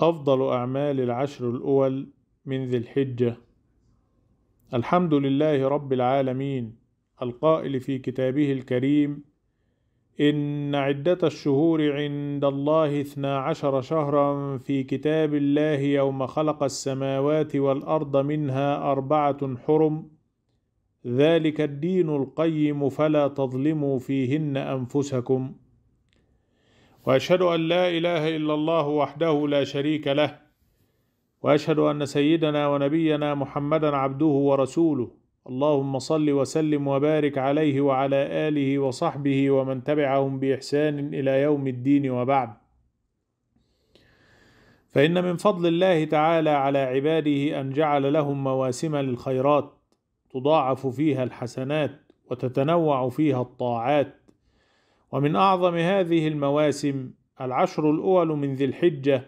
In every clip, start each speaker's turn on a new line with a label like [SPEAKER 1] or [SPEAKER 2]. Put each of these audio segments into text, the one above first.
[SPEAKER 1] أفضل أعمال العشر الأول من ذي الحجة الحمد لله رب العالمين القائل في كتابه الكريم إن عدة الشهور عند الله اثنا عشر شهرا في كتاب الله يوم خلق السماوات والأرض منها أربعة حرم ذلك الدين القيم فلا تظلموا فيهن أنفسكم واشهد ان لا اله الا الله وحده لا شريك له واشهد ان سيدنا ونبينا محمدا عبده ورسوله اللهم صل وسلم وبارك عليه وعلى اله وصحبه ومن تبعهم باحسان الى يوم الدين وبعد فان من فضل الله تعالى على عباده ان جعل لهم مواسم للخيرات تضاعف فيها الحسنات وتتنوع فيها الطاعات ومن أعظم هذه المواسم العشر الأول من ذي الحجة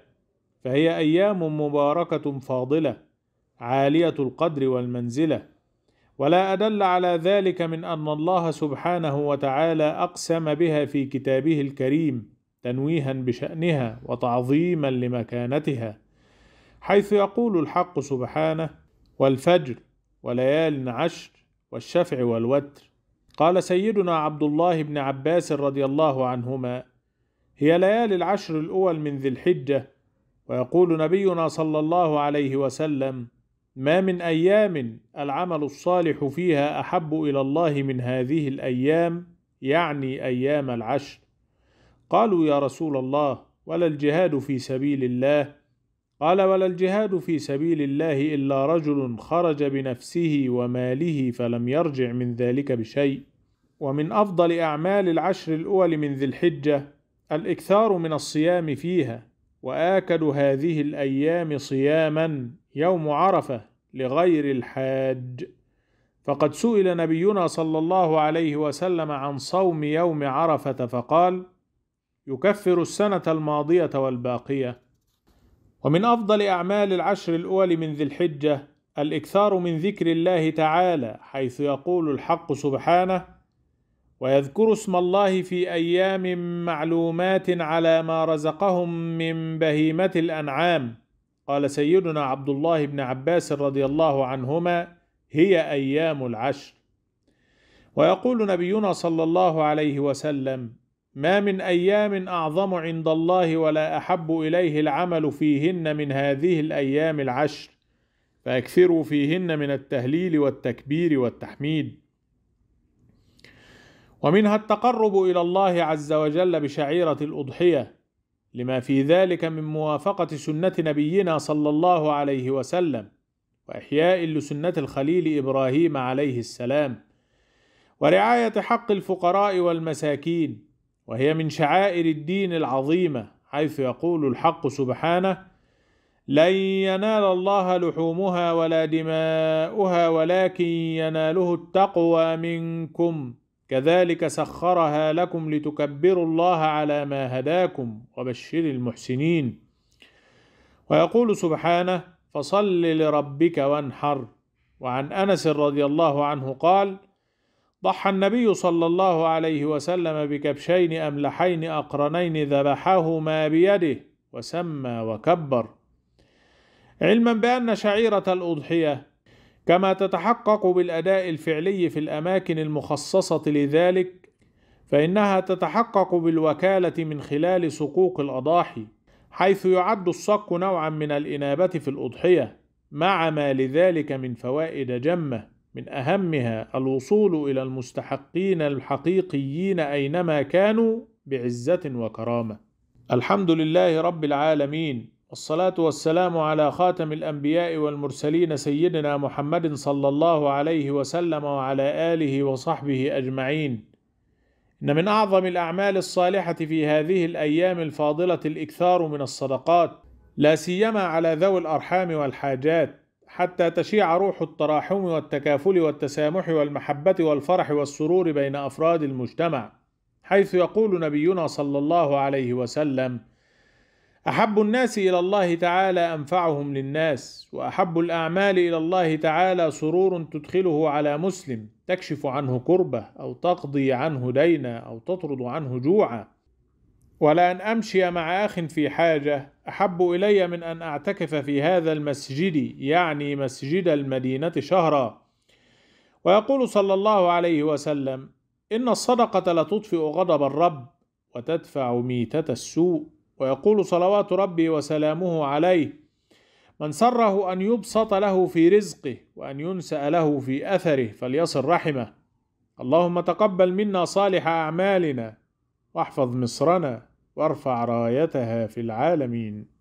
[SPEAKER 1] فهي أيام مباركة فاضلة عالية القدر والمنزلة ولا أدل على ذلك من أن الله سبحانه وتعالى أقسم بها في كتابه الكريم تنويها بشأنها وتعظيما لمكانتها حيث يقول الحق سبحانه والفجر وليال عشر والشفع والوتر قال سيدنا عبد الله بن عباس رضي الله عنهما هي ليالي العشر الأول من ذي الحجة ويقول نبينا صلى الله عليه وسلم ما من أيام العمل الصالح فيها أحب إلى الله من هذه الأيام يعني أيام العشر قالوا يا رسول الله ولا الجهاد في سبيل الله قال ولا الجهاد في سبيل الله إلا رجل خرج بنفسه وماله فلم يرجع من ذلك بشيء ومن أفضل أعمال العشر الأول من ذي الحجة الإكثار من الصيام فيها وآكد هذه الأيام صياما يوم عرفة لغير الحاج فقد سئل نبينا صلى الله عليه وسلم عن صوم يوم عرفة فقال يكفر السنة الماضية والباقية ومن أفضل أعمال العشر الأول من ذي الحجة الإكثار من ذكر الله تعالى حيث يقول الحق سبحانه ويذكروا اسم الله في ايام معلومات على ما رزقهم من بهيمه الانعام قال سيدنا عبد الله بن عباس رضي الله عنهما هي ايام العشر ويقول نبينا صلى الله عليه وسلم ما من ايام اعظم عند الله ولا احب اليه العمل فيهن من هذه الايام العشر فاكثروا فيهن من التهليل والتكبير والتحميد ومنها التقرب إلى الله عز وجل بشعيرة الأضحية لما في ذلك من موافقة سنة نبينا صلى الله عليه وسلم وإحياء لسنة الخليل إبراهيم عليه السلام ورعاية حق الفقراء والمساكين وهي من شعائر الدين العظيمة حيث يقول الحق سبحانه لن ينال الله لحومها ولا دماؤها ولكن يناله التقوى منكم كذلك سخرها لكم لتكبروا الله على ما هداكم وبشر المحسنين ويقول سبحانه فصل لربك وانحر وعن انس رضي الله عنه قال ضحى النبي صلى الله عليه وسلم بكبشين املحين اقرنين ذبحهما بيده وسمى وكبر علما بان شعيره الاضحيه كما تتحقق بالأداء الفعلي في الأماكن المخصصة لذلك فإنها تتحقق بالوكالة من خلال سقوق الأضاحي حيث يعد الصك نوعا من الإنابة في الأضحية مع ما لذلك من فوائد جمة من أهمها الوصول إلى المستحقين الحقيقيين أينما كانوا بعزة وكرامة الحمد لله رب العالمين والصلاة والسلام على خاتم الأنبياء والمرسلين سيدنا محمد صلى الله عليه وسلم وعلى آله وصحبه أجمعين. إن من أعظم الأعمال الصالحة في هذه الأيام الفاضلة الإكثار من الصدقات، لا سيما على ذوي الأرحام والحاجات، حتى تشيع روح التراحم والتكافل والتسامح والمحبة والفرح والسرور بين أفراد المجتمع، حيث يقول نبينا صلى الله عليه وسلم: احب الناس الى الله تعالى انفعهم للناس واحب الاعمال الى الله تعالى سرور تدخله على مسلم تكشف عنه كربه او تقضي عنه دينا او تطرد عنه جوعا ولان امشي مع اخ في حاجه احب الي من ان اعتكف في هذا المسجد يعني مسجد المدينه شهرا ويقول صلى الله عليه وسلم ان الصدقه لتطفئ غضب الرب وتدفع ميته السوء ويقول صلوات ربي وسلامه عليه من سره أن يبسط له في رزقه وأن ينسأ له في أثره فليصل رحمه اللهم تقبل منا صالح أعمالنا واحفظ مصرنا وارفع رايتها في العالمين